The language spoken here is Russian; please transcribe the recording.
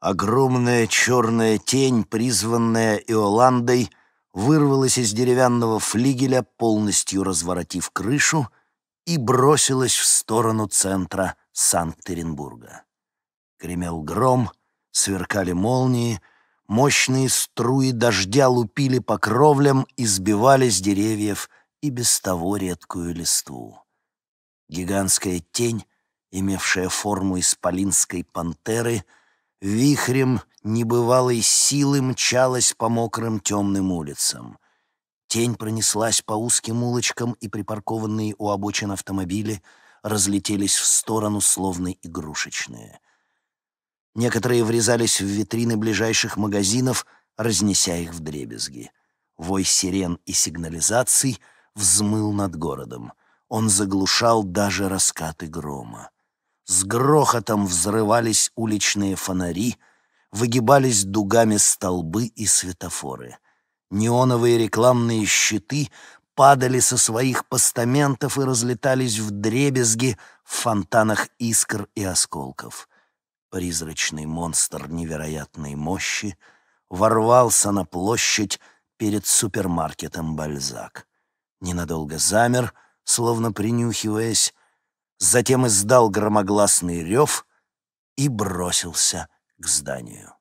Огромная черная тень, призванная Иоландой, вырвалась из деревянного флигеля, полностью разворотив крышу, и бросилась в сторону центра Санкт-Петербурга. Гремел гром, сверкали молнии, мощные струи дождя лупили по кровлям и сбивали с деревьев и без того редкую листву. Гигантская тень, имевшая форму исполинской пантеры — вихрем небывалой силы мчалась по мокрым темным улицам. Тень пронеслась по узким улочкам, и припаркованные у обочин автомобили разлетелись в сторону, словно игрушечные. Некоторые врезались в витрины ближайших магазинов, разнеся их в дребезги. Вой сирен и сигнализаций взмыл над городом. Он заглушал даже раскаты грома. С грохотом взрывались уличные фонари, выгибались дугами столбы и светофоры. Неоновые рекламные щиты падали со своих постаментов и разлетались в дребезги в фонтанах искр и осколков. Призрачный монстр невероятной мощи ворвался на площадь перед супермаркетом «Бальзак». Ненадолго замер, словно принюхиваясь, затем издал громогласный рев и бросился к зданию.